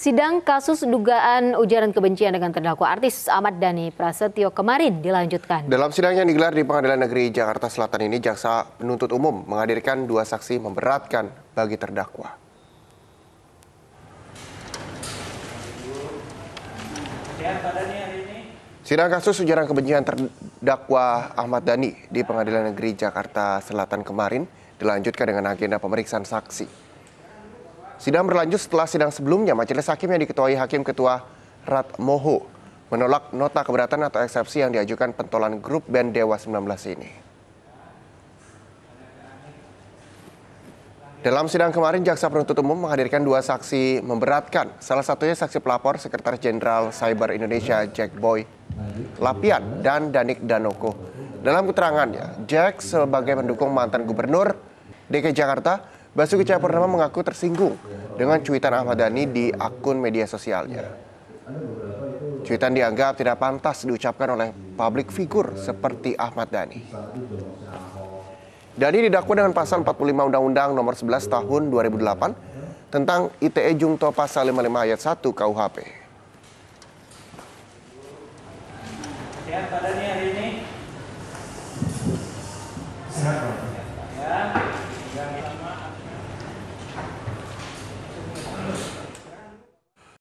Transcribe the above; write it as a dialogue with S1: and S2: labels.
S1: Sidang kasus dugaan ujaran kebencian dengan terdakwa artis Ahmad Dhani Prasetyo kemarin dilanjutkan. Dalam sidang yang digelar di Pengadilan Negeri Jakarta Selatan ini, jaksa penuntut umum menghadirkan dua saksi memberatkan bagi terdakwa. Sidang kasus ujaran kebencian terdakwa Ahmad Dhani di Pengadilan Negeri Jakarta Selatan kemarin dilanjutkan dengan agenda pemeriksaan saksi. Sidang berlanjut setelah sidang sebelumnya majelis hakim yang diketuai hakim ketua Rat Moho menolak nota keberatan atau eksepsi yang diajukan pentolan grup band Dewa 19 ini. Dalam sidang kemarin, Jaksa Penuntut Umum menghadirkan dua saksi memberatkan. Salah satunya saksi pelapor Sekretaris Jenderal Cyber Indonesia Jack Boy Lapian dan Danik Danoko. Dalam keterangannya, Jack sebagai pendukung mantan gubernur DKI Jakarta Basuki Cahayapurnama mengaku tersinggung dengan cuitan Ahmad Dhani di akun media sosialnya. Cuitan dianggap tidak pantas diucapkan oleh publik figur seperti Ahmad Dhani. Dhani didakwa dengan pasal 45 Undang-Undang Nomor 11 Tahun 2008 tentang ITE Jungto Pasal 55 Ayat 1 KUHP.
S2: Ya, pada hari ini